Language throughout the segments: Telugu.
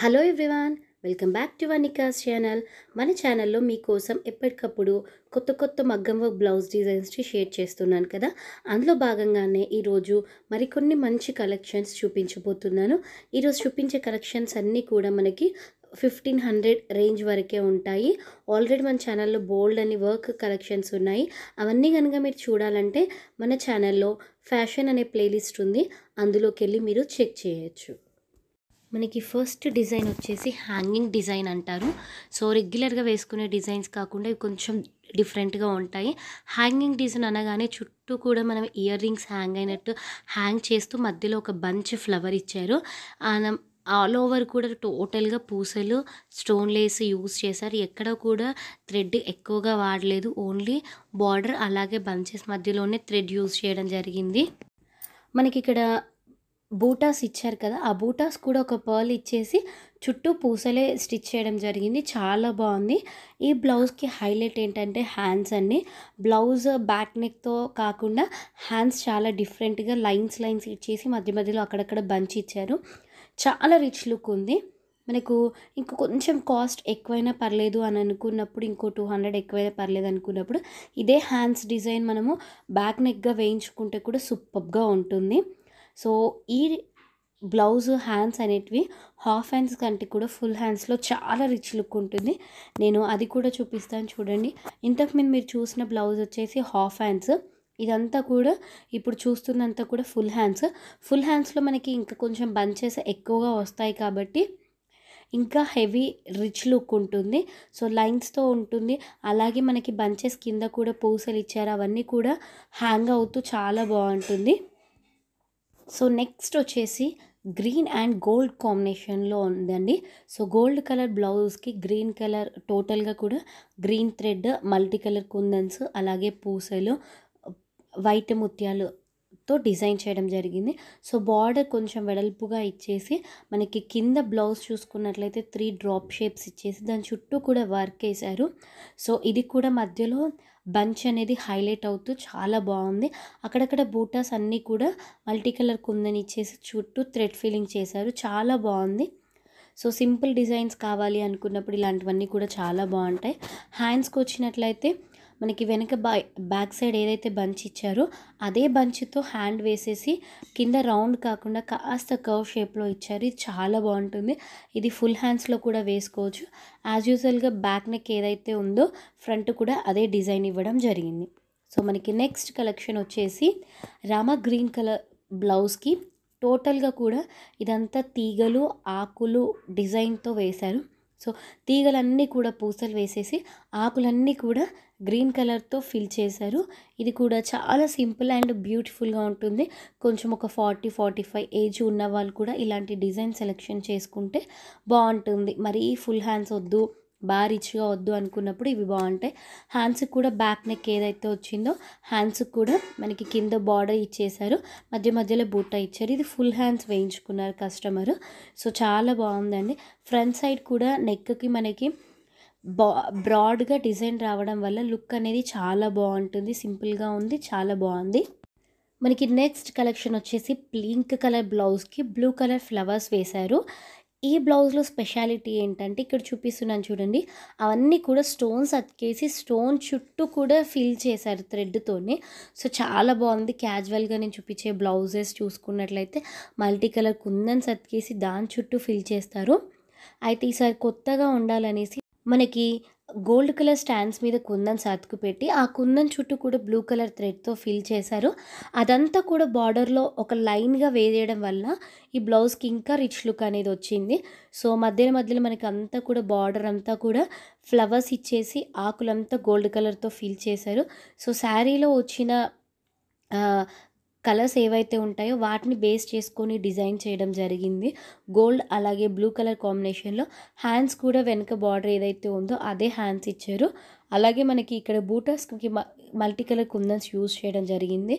hello everyone welcome back to వనికాస్ ఛానల్ మన ఛానల్లో మీకోసం ఎప్పటికప్పుడు కొత్త కొత్త మగ్గం వర్క్ బ్లౌజ్ డిజైన్స్ని షేర్ చేస్తున్నాను కదా అందులో భాగంగానే ఈరోజు మరికొన్ని మంచి కలెక్షన్స్ చూపించబోతున్నాను ఈరోజు చూపించే కలెక్షన్స్ అన్నీ కూడా మనకి ఫిఫ్టీన్ హండ్రెడ్ రేంజ్ వరకే ఉంటాయి ఆల్రెడీ మన ఛానల్లో బోల్డ్ అని వర్క్ కలెక్షన్స్ ఉన్నాయి అవన్నీ కనుక మీరు చూడాలంటే మన ఛానల్లో ఫ్యాషన్ అనే ప్లేలిస్ట్ ఉంది అందులోకి వెళ్ళి మీరు చెక్ చేయొచ్చు మనకి ఫస్ట్ డిజైన్ వచ్చేసి హ్యాంగింగ్ డిజైన్ అంటారు సో రెగ్యులర్గా వేసుకునే డిజైన్స్ కాకుండా ఇవి కొంచెం డిఫరెంట్గా ఉంటాయి హ్యాంగింగ్ డిజైన్ అనగానే చుట్టూ కూడా మనం ఇయర్ రింగ్స్ హ్యాంగ్ అయినట్టు హ్యాంగ్ చేస్తూ మధ్యలో ఒక బంచ్ ఫ్లవర్ ఇచ్చారు ఆల్ ఓవర్ కూడా టోటల్గా పూసలు స్టోన్ లేస్ యూస్ చేశారు ఎక్కడ కూడా థ్రెడ్ ఎక్కువగా వాడలేదు ఓన్లీ బార్డర్ అలాగే బంచెస్ మధ్యలోనే థ్రెడ్ యూస్ చేయడం జరిగింది మనకి ఇక్కడ బూటాస్ ఇచ్చారు కదా ఆ బూటాస్ కూడా ఒక పర్ల్ ఇచ్చేసి చుట్టూ పూసలే స్టిచ్ చేయడం జరిగింది చాలా బాగుంది ఈ బ్లౌజ్కి హైలైట్ ఏంటంటే హ్యాండ్స్ అండి బ్లౌజ్ బ్యాక్ నెక్తో కాకుండా హ్యాండ్స్ చాలా డిఫరెంట్గా లైన్స్ లైన్స్ ఇచ్చేసి మధ్య మధ్యలో అక్కడక్కడ బంచ్ ఇచ్చారు చాలా రిచ్ లుక్ ఉంది మనకు ఇంక కొంచెం కాస్ట్ ఎక్కువైనా పర్లేదు అని అనుకున్నప్పుడు ఇంకో టూ హండ్రెడ్ ఎక్కువైనా పర్లేదు అనుకున్నప్పుడు ఇదే హ్యాండ్స్ డిజైన్ మనము బ్యాక్ నెక్గా వేయించుకుంటే కూడా సూపర్గా ఉంటుంది సో ఈ బ్లౌజ్ హ్యాండ్స్ అనేటివి హాఫ్ హ్యాండ్స్ కంటే కూడా ఫుల్ హ్యాండ్స్లో చాలా రిచ్ లుక్ ఉంటుంది నేను అది కూడా చూపిస్తాను చూడండి ఇంతకుముందు మీరు చూసిన బ్లౌజ్ వచ్చేసి హాఫ్ హ్యాండ్స్ ఇదంతా కూడా ఇప్పుడు చూస్తున్నంత కూడా ఫుల్ హ్యాండ్స్ ఫుల్ హ్యాండ్స్లో మనకి ఇంకా కొంచెం బంచెస్ ఎక్కువగా వస్తాయి కాబట్టి ఇంకా హెవీ రిచ్ లుక్ ఉంటుంది సో లైన్స్తో ఉంటుంది అలాగే మనకి బంచెస్ కింద కూడా పూసలు ఇచ్చారు అవన్నీ కూడా హ్యాంగ్ అవుతూ చాలా బాగుంటుంది సో నెక్స్ట్ వచ్చేసి గ్రీన్ అండ్ గోల్డ్ కాంబినేషన్లో ఉందండి సో గోల్డ్ కలర్ బ్లౌజ్కి గ్రీన్ కలర్ టోటల్గా కూడా గ్రీన్ థ్రెడ్ మల్టీ కలర్ కుందన్స్ అలాగే పూసలు వైట్ ముత్యాలు తో డిజైన్ చేయడం జరిగింది సో బార్డర్ కొంచెం వెడల్పుగా ఇచ్చేసి మనకి కింద బ్లౌజ్ చూసుకున్నట్లయితే త్రీ డ్రాప్ షేప్స్ ఇచ్చేసి దాని చుట్టూ కూడా వర్క్ వేశారు సో ఇది కూడా మధ్యలో బంచ్ అనేది హైలైట్ అవుతూ చాలా బాగుంది అక్కడక్కడ బూటాస్ అన్నీ కూడా మల్టీ కలర్ కుందని ఇచ్చేసి చుట్టూ థ్రెడ్ ఫీలింగ్ చేశారు చాలా బాగుంది సో సింపుల్ డిజైన్స్ కావాలి అనుకున్నప్పుడు ఇలాంటివన్నీ కూడా చాలా బాగుంటాయి హ్యాండ్స్కి వచ్చినట్లయితే మనకి వెనక బ్యాక్ సైడ్ ఏదైతే బంచ్ ఇచ్చారో అదే బంచ్తో హ్యాండ్ వేసేసి కింద రౌండ్ కాకుండా కాస్త కర్వ్ షేప్లో ఇచ్చారు ఇది చాలా బాగుంటుంది ఇది ఫుల్ హ్యాండ్స్లో కూడా వేసుకోవచ్చు యాజ్ యూజువల్గా బ్యాక్ నెక్ ఏదైతే ఉందో ఫ్రంట్ కూడా అదే డిజైన్ ఇవ్వడం జరిగింది సో మనకి నెక్స్ట్ కలెక్షన్ వచ్చేసి రామ గ్రీన్ కలర్ బ్లౌజ్కి టోటల్గా కూడా ఇదంతా తీగలు ఆకులు డిజైన్తో వేశారు సో తీగలన్నీ కూడా పూసలు వేసేసి ఆకులన్నీ కూడా గ్రీన్ కలర్తో ఫిల్ చేశారు ఇది కూడా చాలా సింపుల్ అండ్ బ్యూటిఫుల్గా ఉంటుంది కొంచెం ఒక ఫార్టీ ఫార్టీ ఫైవ్ ఏజ్ ఉన్న వాళ్ళు కూడా ఇలాంటి డిజైన్ సెలెక్షన్ చేసుకుంటే బాగుంటుంది మరీ ఫుల్ హ్యాండ్స్ వద్దు బాగా రిచ్గా వద్దు అనుకున్నప్పుడు ఇవి బాగుంటాయి హ్యాండ్స్కి కూడా బ్యాక్ నెక్ ఏదైతే వచ్చిందో హ్యాండ్స్కి కూడా మనకి కింద బార్డర్ ఇచ్చేశారు మధ్య మధ్యలో బూటా ఇచ్చారు ఇది ఫుల్ హ్యాండ్స్ వేయించుకున్నారు కస్టమరు సో చాలా బాగుందండి ఫ్రంట్ సైడ్ కూడా నెక్కి మనకి బా బ్రాడ్గా డిజైన్ రావడం వల్ల లుక్ అనేది చాలా బాగుంటుంది సింపుల్గా ఉంది చాలా బాగుంది మనకి నెక్స్ట్ కలెక్షన్ వచ్చేసి పింక్ కలర్ బ్లౌజ్కి బ్లూ కలర్ ఫ్లవర్స్ వేశారు ఈ బ్లౌజ్లో స్పెషాలిటీ ఏంటంటే ఇక్కడ చూపిస్తున్నాను చూడండి అవన్నీ కూడా స్టోన్స్ అతికేసి స్టోన్ చుట్టూ కూడా ఫిల్ చేశారు థ్రెడ్తోనే సో చాలా బాగుంది క్యాజువల్గా నేను చూపించే బ్లౌజెస్ చూసుకున్నట్లయితే మల్టీ కలర్ కుందన్స్ అతికేసి దాని చుట్టూ ఫిల్ చేస్తారు అయితే ఈసారి కొత్తగా ఉండాలనేసి మనకి గోల్డ్ కలర్ స్టాండ్స్ మీద కుందన్ సర్దుకు పెట్టి ఆ కుందన్ చుట్టూ కూడా బ్లూ కలర్ థ్రెడ్తో ఫిల్ చేశారు అదంతా కూడా బార్డర్లో ఒక లైన్గా వేయడం వల్ల ఈ బ్లౌజ్కి ఇంకా రిచ్ లుక్ అనేది వచ్చింది సో మధ్యలో మధ్యలో మనకి అంతా కూడా బార్డర్ అంతా కూడా ఫ్లవర్స్ ఇచ్చేసి ఆకులంతా గోల్డ్ కలర్తో ఫిల్ చేశారు సో శారీలో వచ్చిన కలర్స్ ఏవైతే ఉంటాయో వాటిని బేస్ చేసుకొని డిజైన్ చేయడం జరిగింది గోల్డ్ అలాగే బ్లూ కలర్ కాంబినేషన్లో హ్యాండ్స్ కూడా వెనుక బార్డర్ ఏదైతే ఉందో అదే హ్యాండ్స్ ఇచ్చారు అలాగే మనకి ఇక్కడ బూటర్స్కి మల్టీ కలర్ కుందన్స్ యూజ్ చేయడం జరిగింది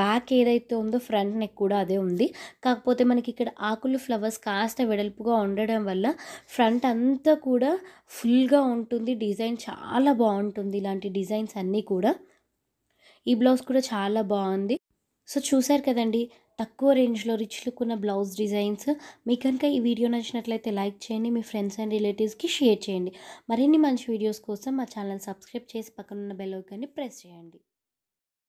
బ్యాక్ ఏదైతే ఉందో ఫ్రంట్ నెక్ కూడా అదే ఉంది కాకపోతే మనకి ఇక్కడ ఆకులు ఫ్లవర్స్ కాస్త వెడల్పుగా ఉండడం వల్ల ఫ్రంట్ అంతా కూడా ఫుల్గా ఉంటుంది డిజైన్ చాలా బాగుంటుంది ఇలాంటి డిజైన్స్ అన్నీ కూడా ఈ బ్లౌజ్ కూడా చాలా బాగుంది సో చూశారు కదండి తక్కువ రేంజ్లో రిచ్ లుక్ ఉన్న బ్లౌజ్ డిజైన్స్ మీకు కనుక ఈ వీడియో నచ్చినట్లయితే లైక్ చేయండి మీ ఫ్రెండ్స్ అండ్ రిలేటివ్స్కి షేర్ చేయండి మరిన్ని మంచి వీడియోస్ కోసం మా ఛానల్ సబ్స్క్రైబ్ చేసి పక్కనున్న బెల్ ఐకాన్ని ప్రెస్ చేయండి